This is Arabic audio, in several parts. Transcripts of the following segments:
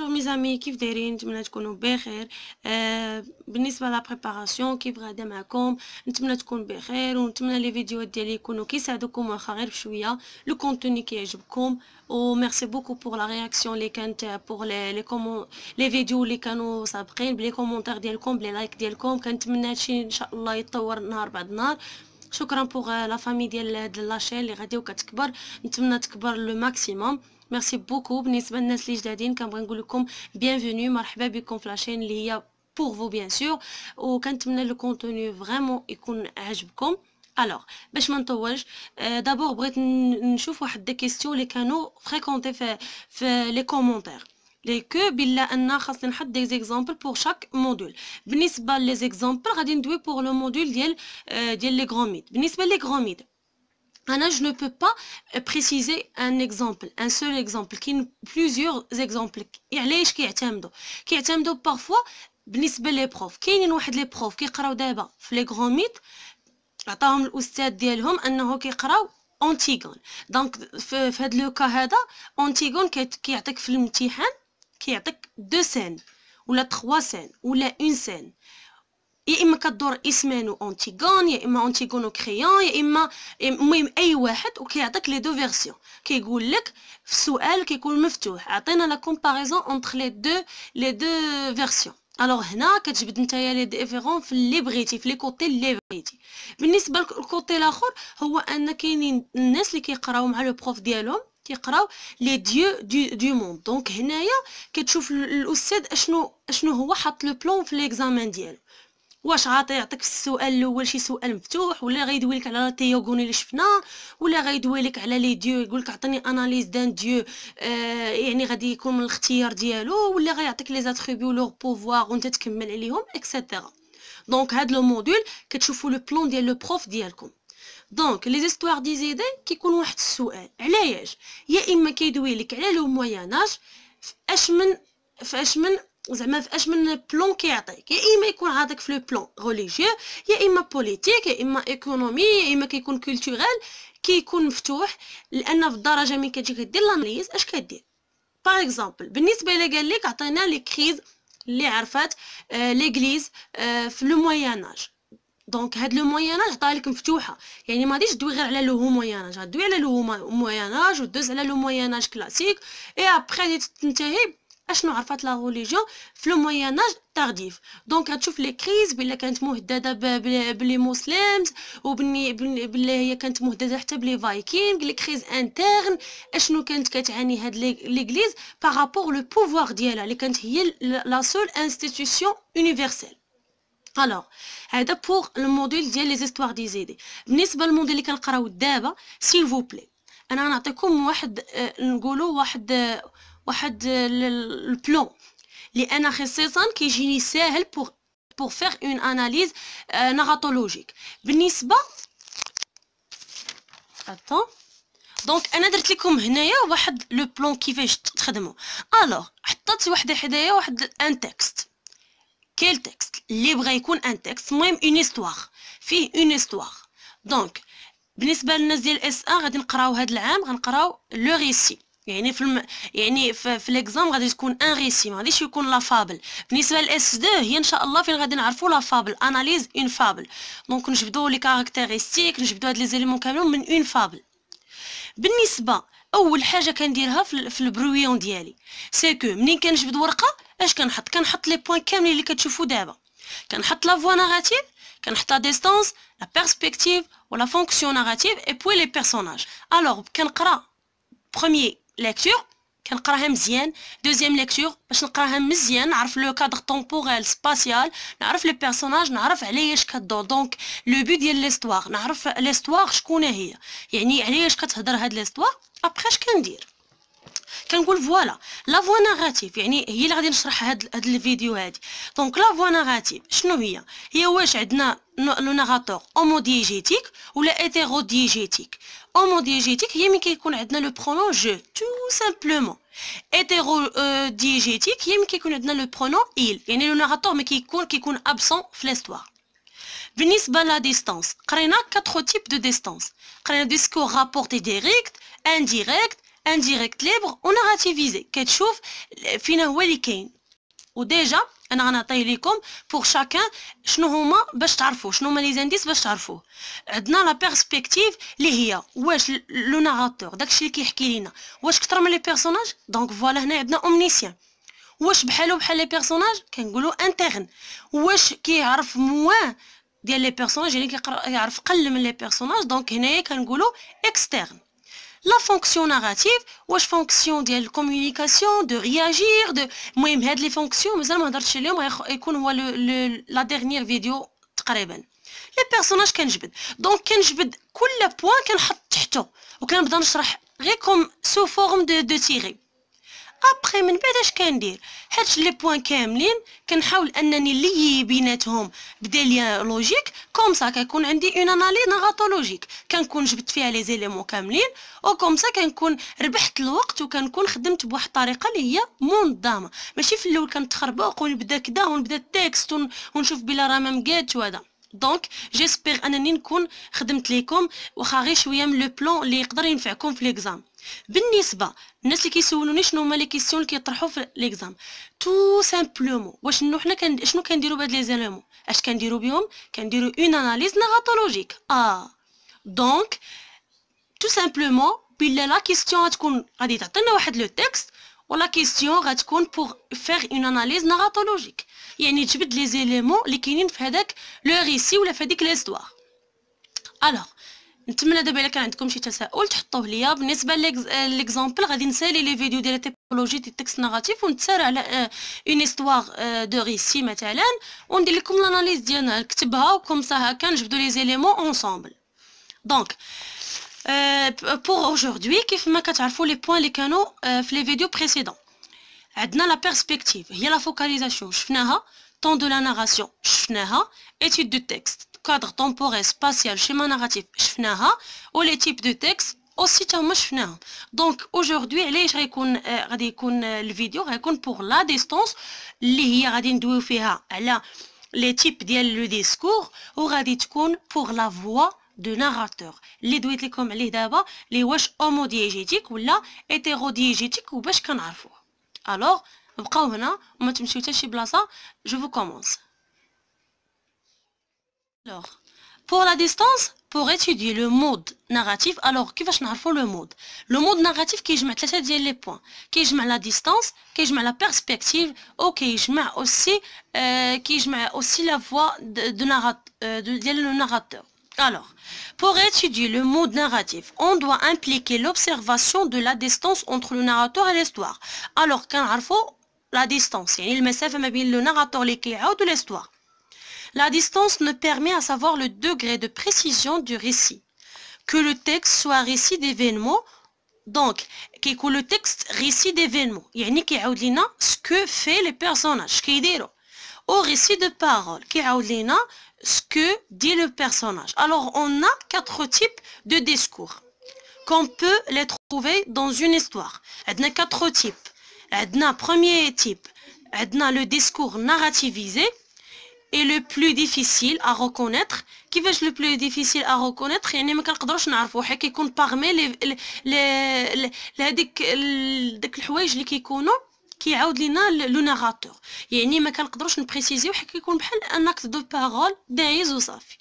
بونجور زامي كيف دايرين نتمنى تكونوا بخير بالنسبه لا بريباراسيون كيف غادا معكم نتمنى تكون بخير ونتمنى لي فيديوهات ديالي يكونوا كيساعدوكم واخا غير بشويه لو كونتوني كيعجبكم وميرسي بوكو بور لا رياكسيون اللي كانت بور لي كومون لي فيديو اللي كانوا سابقين بلي كومونتير ديالكم بلي لايك ديالكم كنتمنى هادشي ان شاء الله يتطور نهار بعد نهار شكرا بوغ لا فامي ديال هاد لاشين اللي غادي وكتكبر نتمنى تكبر لو ماكسيموم ميرسي بوكو بالنسبه للناس اللي جدادين كنبغي نقول لكم بيانفوني مرحبا بكم في لاشين اللي هي بوغ فو بيان سور وكنتمنى لو كونتوني فريمون يكون عجبكم الوغ باش ما نطولش دابور euh, بغيت نشوف واحد دي كيستيون اللي كانوا فريكونتي في, في لي كومونتير لي كو بلا ان خاصني نحط دي زيكزامبل بور شاك مودول بالنسبه لي زيكزامبل غادي ندوي بور لو مودول ديال euh, ديال لي غوميد بالنسبه لي غوميد انا جو نو بو با بريسيزي ان اكزامبل ان سول اكزامبل كاين بليزيور زيكزامبل علاش كيعتمدوا كيعتمدوا parfois بالنسبه لي بروف كاينين واحد لي بروف كيقراو دابا في لي غوميد عطاهم الاستاذ ديالهم انه كيقراو اونتيغون دونك في هاد لو كا هذا اونتيغون كيعطيك في الامتحان كيعطيك دو سين ولا تخوا سين ولا اون سين يا اما كدور اسمان و اونتيغون يا اما انتيغون وكريون يا اما المهم اي واحد وكيعطيك لي دو فيرسيون كيقول لك في السؤال كيكون مفتوح عطينا لا كومباريزون اونتر لي دو لي دو فيرسيون الوغ هنا كتجبد نتايا لي ديفيرون في لي بغيتي في لي كوتي لي بغيتي بالنسبه للكوتي الاخر هو ان كاينين الناس اللي كيقراو مع لو بروف ديالهم تيقراو لي ديو دو دو موند دونك هنايا كتشوف الاستاذ اشنو اشنو هو حط لو بلون في ليكزامان ديالو واش غادي يعطيك في السؤال الاول شي سؤال مفتوح ولا غيدوي لك على التياغوني اللي شفنا ولا غيدوي لك على لي ديو يقول لك عطيني اناليز دان ديو آه يعني غادي يكون من الاختيار ديالو ولا غيعطيك لي زاتريبيو لوغ بوفوار وانت تكمل عليهم اكسيتيرا دونك هاد لو موديل كتشوفوا لو بلون ديال لو بروف ديالكم دونك لي زيستوار دي زيدي كيكون واحد السؤال علاش يا اما كيدوي لك على لو مويناج اج اش من فاش من زعما فاش من بلون كيعطيك يا اما يكون هذاك في لو بلون ريليجيو يا اما بوليتيك يا اما ايكونومي يا اما كيكون كولتوريل كيكون مفتوح لان في الدرجه ملي كتجي كدير لاناليز اش كدير باغ اكزومبل بالنسبه الى قال لك عطينا لي كريز اللي عرفات آه ليغليز آه في لو مويناج دونك هاد لو مويناج عطاها لك مفتوحه يعني ما غاديش دوي غير على لو موياناج غدوي على لو موياناج ودوز على لو موياناج كلاسيك اي ابخي تنتهي اشنو عرفات لا ريليجيون في لو موياناج تارديف دونك غتشوف لي كريز بلا كانت مهدده بلي مسلمز وبني بلي هي كانت مهدده حتى بلي فايكينغ لي كريز انترن اشنو كانت كتعاني هاد ليغليز بارابور لو بوفوار ديالها اللي كانت هي لا سول انستيتيوشن يونيفرسيل الوغ هذا بوغ الموديل ديال لي زيستوار دي زيدي بالنسبه للموديل اللي كنقراو دابا سيل بلي انا غنعطيكم واحد آه، نقولوا واحد واحد البلون لان خصيصا كيجيني ساهل بوغ بوغ فيغ اون اناليز نغاتولوجيك بالنسبه اتون دونك انا درت لكم هنايا واحد لو بلون كيفاش تخدموا الوغ حطيت واحد حدايا واحد ان تكست كيل تكست اللي بغى يكون ان تكست المهم اون استوار فيه اون استوار دونك بالنسبه للناس ديال اس ان غادي نقراو هذا العام غنقراو لو ريسي يعني في الم... يعني في, في ليكزام غادي تكون ان ريسي ما غاديش يكون لا فابل بالنسبه لاس 2 هي ان شاء الله فين غادي نعرفوا لا فابل اناليز اون فابل دونك نجبدوا لي كاركتيرستيك نجبدوا هاد لي زيليمون كاملين من اون فابل بالنسبه اول حاجه كنديرها في, في البرويون ديالي سي كو منين كنجبد ورقه اش كنحط كنحط لي بوين كاملين اللي كتشوفوا دابا كنحط لا فوا ناراتيف كنحط لا ديستانس لا بيرسبكتيف ولا فونكسيون ناراتيف اي بوي لي بيرسوناج الوغ كنقرا بروميي ليكتور كنقراها مزيان دوزيام ليكتور باش نقراها مزيان نعرف لو كادر طومبوريل سباسيال نعرف لي بيرسوناج نعرف علاش كدور دونك لو بي ديال ليستوار نعرف ليستوار شكون هي يعني علاش كتهضر هاد ليستوار ابخي اش كندير Quand la voix narrative, vous voyez, il y a des choses qui la vidéo. Donc la voix narrative, je ne sais pas, il a le narrateur homodiégétique ou hétéro-diégétique. Homodiégétique, il y a le pronom je, tout simplement. Hétéro-diégétique, il y a le pronom il. Il y a le narrateur, mais il y absent de l'histoire. Venise par la distance. Il y a quatre types de distance. Il y a un discours rapporté direct, indirect. انديريكت ليبر و غاتيفيزي كتشوف فين هو اللي كاين وديجا انا غنعطيه ليكم بوغ شاكان شنو هما باش تعرفوه شنو هما لي زانديس باش تعرفوه عندنا لا بيرسبكتيف اللي هي واش لو ناراتور داكشي اللي كيحكي لينا واش كثر من لي بيرسوناج دونك فوالا هنا عندنا اومنيسيان واش بحالو بحال لي بيرسوناج كنقولوا انترن واش كيعرف موان ديال لي بيرسوناج يعني كيعرف قل من لي بيرسوناج دونك هنايا كنقولوا اكسترن لا فونكسيون ناراتيف واش فونكسيون ديال الكوميونيكاسيون دو رياجير دو المهم هاد لي فونكسيون مازال ما هضرتش عليهم يكون هو لا ديرنيير فيديو تقريبا لي بيرسوناج كنجبد دونك كنجبد كل بوان كنحط تحته وكنبدا نشرح غير كوم سو فورم دو دو تيغي ابخي من بعد اش كندير حيت لي بوين كاملين كنحاول انني لي بيناتهم بداليا لوجيك كوم سا كيكون عندي اون اناليز نغاتولوجيك كنكون جبت فيها لي زيليمون كاملين او كوم سا كنكون ربحت الوقت وكنكون خدمت بواحد الطريقه اللي هي منظمه ماشي في الاول كنتخربق ونبدا كدا ونبدا التكست ونشوف بلا راه ما مقادش وهذا دونك جيسبيغ انني نكون خدمت ليكم واخا غير شويه من لو بلون اللي يقدر ينفعكم في ليكزام بالنسبه الناس اللي كيسولوني شنو هما لي كيسيون اللي كيطرحوا في ليكزام تو سامبلومون واش نو حنا كن شنو كنديروا بهاد لي زالومون اش كنديروا بهم كنديروا اون اناليز نيراتولوجيك اه دونك تو سامبلومون بلا لا كيسيون غتكون غادي تعطينا واحد لو تيكست ولا كيستيون غتكون بوغ فيغ اون اناليز ناراتولوجيك يعني تجبد لي زيليمون اللي كاينين في هذاك لو ريسي ولا في هذيك ليستوار الوغ نتمنى دابا الا كان عندكم شي تساؤل تحطوه ليا بالنسبه ليكزامبل غادي نسالي لي فيديو ديال تيبولوجي دي تيكست ناراتيف ونتسارع على اون استوار دو ريسي مثلا وندير لكم لاناليز ديالنا نكتبها وكم هاكا نجبدو لي زيليمون اونصومبل دونك Euh, pour aujourd'hui, comme vous Faut les points, les canaux, euh, les vidéos précédents. Dans la perspective, il y a la focalisation. le temps de la narration. l'étude étude de texte. Cadre temporel, spatial, schéma narratif. ou les types de texte aussi. Donc aujourd'hui, les je vais qu'on va vidéo, pour la distance, les va les types de le discours, ou va pour la voix de narrateur les deux comme les d'abord, les homodiégétiques ou là ou bien alors maintenant me pas chez je vous commence alors pour la distance pour étudier le mode narratif alors qu'est-ce que pour le mode le mode narratif qui je met les points qui je mets la distance qui je mets la perspective ou je mets aussi euh, qui je mets aussi la voix de euh, le narrateur alors, pour étudier le mode narratif, on doit impliquer l'observation de la distance entre le narrateur et l'histoire. Alors qu'un la distance, il le narrateur de l'histoire. La distance ne permet à savoir le degré de précision du récit. Que le texte soit récit d'événements, donc, que le texte récit d'événements, ce que fait les personnages, ce au récit de parole qui est ce que dit le personnage. Alors on a quatre types de discours qu'on peut les trouver dans une histoire. y a quatre types. On a premier type, le discours narrativisé et le plus difficile à reconnaître Qui va être le plus difficile à reconnaître كيعاود لينا لو ناراتور يعني ما كنقدروش نبريسيزيو حيت كيكون بحال ان اكت دو بارول دايز وصافي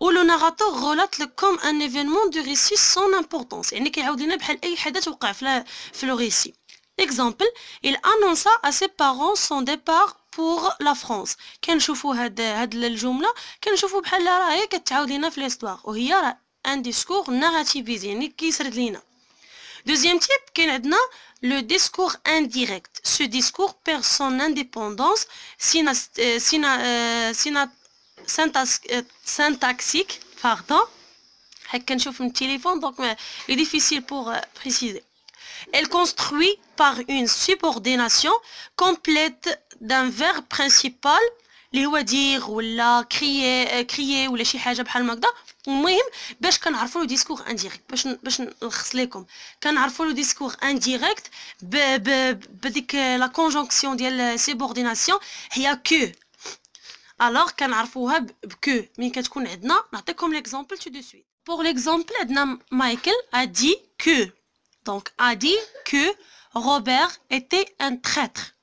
و لو ناراتور غولات لكم كوم ان ايفينمون دو ريسي سون امبورطونس يعني كيعاود لينا بحال اي حدث وقع في في لو ريسي اكزامبل il annonça à ses parents son départ pour la France كنشوفوا هاد هاد الجمله كنشوفوا بحال راهي كتعاود لينا في ليستوار وهي راه ان ديسكور ناراتيفيزي يعني كيسرد لينا Deuxième type, le discours indirect. Ce discours perd son indépendance euh, euh, euh, syntaxique. Pardon. téléphone, donc il est difficile pour préciser. Elle construit par une subordination complète d'un verbe principal, les dire ou la crier, crier ou les pour savoir le discours indirect, la conjonction de la subordination est « que ». Alors, pour que », je l'exemple tout de suite. Pour l'exemple, Michael a dit « que ». Donc, a dit que Robert était un traître.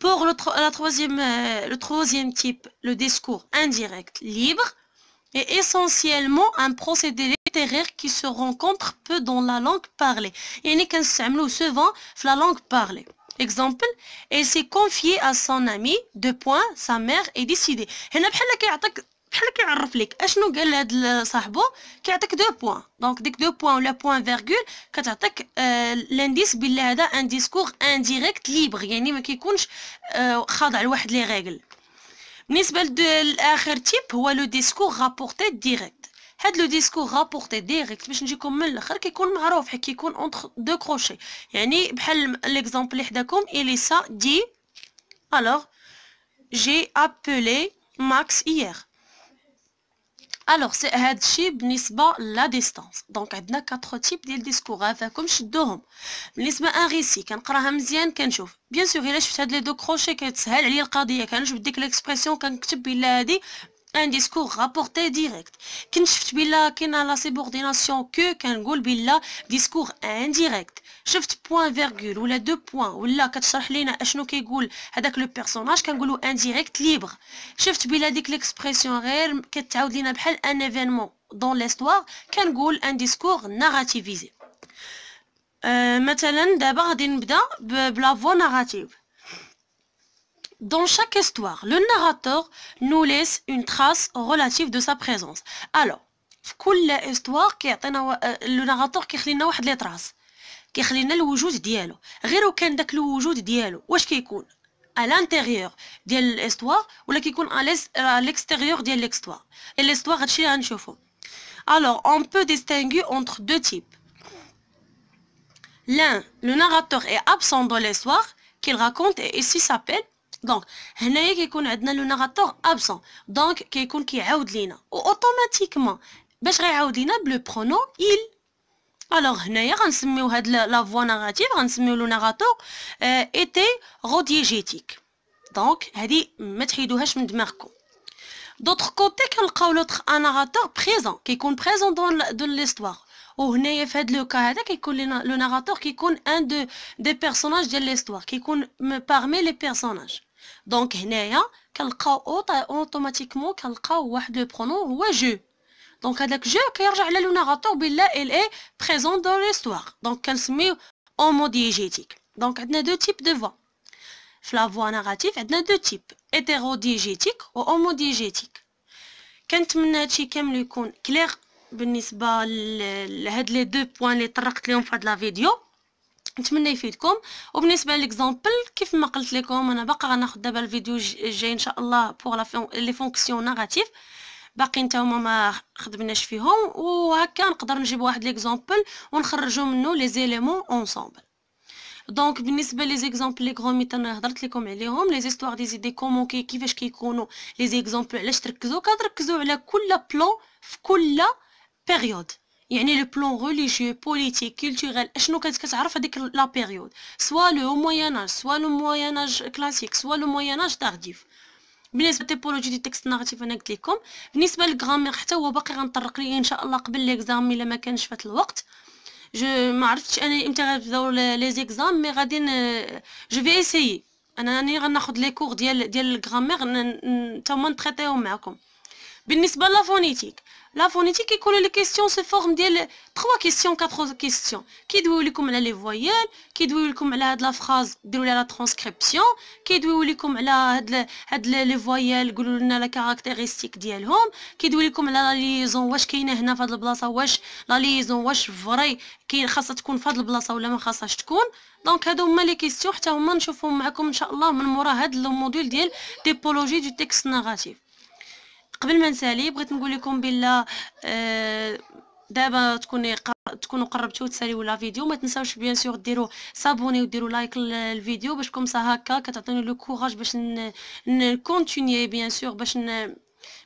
Pour le euh, troisième type, le discours indirect libre est essentiellement un procédé littéraire qui se rencontre peu dans la langue parlée. Il n'est qu'un ou souvent la langue parlée. Exemple, elle s'est confiée à son ami, de point, sa mère est décidée. Et n'a pas le cas de la Est-ce que nous le sahbo qui attaque deux points Donc, des deux points ou le point virgule, quand attaque euh, l'indice, il a un discours indirect libre. Il y a une qui compte, des بالنسبة للآخر تيب هو لو ديسكور رابورتي ديريكت هاد لو ديسكور رابورتي ديريكت باش نجيكم من الاخر كيكون معروف حيت كيكون اونتر دو كروشي يعني بحال ليكزومبل اللي حداكم اليسا دي الوغ جي ابلي ماكس ايير الوغ سي هاد الشيء بالنسبه لا ديستانس دونك عندنا كاتر تيب ديال ديسكور هذاكم شدوهم بالنسبه ان ريسي كنقراها مزيان كنشوف بيان سور الا شفت هاد لي دو كروشي كتسهل عليا القضيه كنجبد ديك ليكسبرسيون كنكتب الا هادي un discours rapporté direct. la subordination que discours indirect. Shift point virgule ou les deux points ou le personnage indirect libre. Shift billa l'expression réel un événement dans l'histoire un discours narrativisé. Euh, maintenant d'abord narrative. Dans chaque histoire, le narrateur nous laisse une trace relative de sa présence. Alors, في كل histoire كيعطينا لو ناراتور كيخلينا واحد لي تراس كيخلينا الوجود ديالو غير وكان داك الوجود ديالو واش كيكون à l'intérieur ديال الاستوار ولا كيكون à l'extérieur de ديال Et l'histoire est un غنشوفو alors on peut distinguer entre deux types l'un le narrateur est absent dans l'histoire qu'il raconte et ici s'appelle donc, il n'y a que le narrateur absent. donc, il n'y a que l'audine, ou automatiquement, bien sûr, l'audine, le pronom il. alors, ni un seul mot de la voix narrative, ni même le narrateur, euh, était rhodiégiétique. donc, et il, métier du récit, du marco. d'autre côté, qu'il y a un narrateur présent, qui est présent dans l'histoire, ou neuf éphèdes, qui coulent le narrateur, qui est un de des personnages de l'histoire, qui est parmi les personnages, دونك هنايا كنلقاو اوتوماتيكمون كنلقاو واحد لو برونون هو جو دونك هذاك جو كيرجع على لو ناراتور بلا ال اي بريزون دو ليستوار دونك كنسميو اومو ديجيتيك دونك عندنا دو تيب دو فوا فلا فوا ناراتيف عندنا دو تيب ايتيرو ديجيتيك و اومو ديجيتيك كنتمنى هادشي كامل يكون كليغ بالنسبه لهاد لي دو بوين لي طرقت لهم فهاد لا فيديو نتمنى يفيدكم وبالنسبه ليكزامبل كيف ما قلت لكم انا باقا غناخد دابا الفيديو الجاي ان شاء الله بوغ لي فونكسيون نيجاتيف باقي نتا هما ما خدمناش فيهم وهكا نقدر نجيب واحد ليكزامبل ونخرجوا منه لي زيليمون اونصومبل دونك بالنسبه لي زيكزامبل لي ميت انا هضرت لكم عليهم لي زيستوار دي زيدي كومون كي كيفاش كيكونوا لي زيكزامبل علاش تركزوا كتركزوا على كل بلون في كل بيريود يعني لو بلون ريليجيو بوليتيك كولتوريل اشنو كانت كتعرف هذيك لا بيريود سوا لو موين اج سوا لو موين اج كلاسيك سوا لو موين اج تارديف بالنسبه للتيبولوجي دي تكست ناراتيف انا قلت لكم بالنسبه للغرامير حتى هو باقي غنطرق ليه ان شاء الله قبل ليكزام الا ما كانش فات الوقت جو ما عرفتش انا امتى غنبداو لي زيكزام مي غادي جو في اسيي انا راني غناخذ لي كور ديال ديال الغرامير حتى هما نتريطيهم معكم بالنسبه لافونيتيك لا فونيتيك يكونوا لي كيسيون سو فورم ديال تخوا كيسيون كاتر كيسيون كيدويو لكم على لي فويال كيدويو لكم على هاد لا فراز ديروا لها لا ترانسكريبسيون كيدويو لكم على هاد هاد لي فويال قولوا لنا لا كاركتيرستيك ديالهم كيدويو لكم على لا ليزون واش كاينه هنا في هاد البلاصه واش لا ليزون واش فري كاين خاصها تكون في هاد البلاصه ولا ما خاصهاش تكون دونك هادو هما لي كيسيون حتى هما نشوفهم معكم ان شاء الله من مورا هاد لو موديل ديال ديبولوجي دو تيكست نيغاتيف قبل ما نسالي بغيت نقول لكم بلا آه دابا تكوني تكونوا قربتوا تساليو لا فيديو ما تنساوش بيان سور ديروا سابوني وديروا لايك للفيديو باش كومسا هكا كتعطيني لو كوراج باش نكونتيني بيان سور باش ن...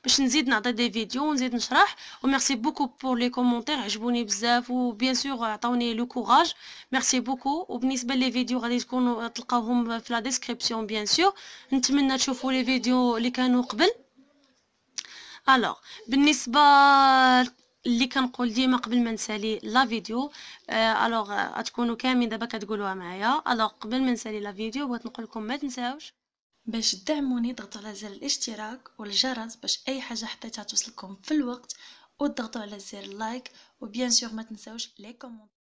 باش نزيد نعطي دي فيديو ونزيد نشرح وميرسي بوكو بور لي كومونتير عجبوني بزاف وبيان سور عطاوني لو كوراج ميرسي بوكو وبالنسبه لي فيديو غادي تكونوا تلقاوهم في لا ديسكريبسيون بيان سور نتمنى تشوفوا لي فيديو اللي كانوا قبل الوغ بالنسبه اللي كنقول ديما قبل ما نسالي لا فيديو الوغ آه، آه، غتكونوا كاملين دابا كتقولوها معايا الوغ قبل ما نسالي لا فيديو بغيت نقول لكم ما تنساوش باش تدعموني ضغط على زر الاشتراك والجرس باش اي حاجه حطيتها توصلكم في الوقت وتضغطوا على زر اللايك وبيان سور ما تنساوش لي كومونتير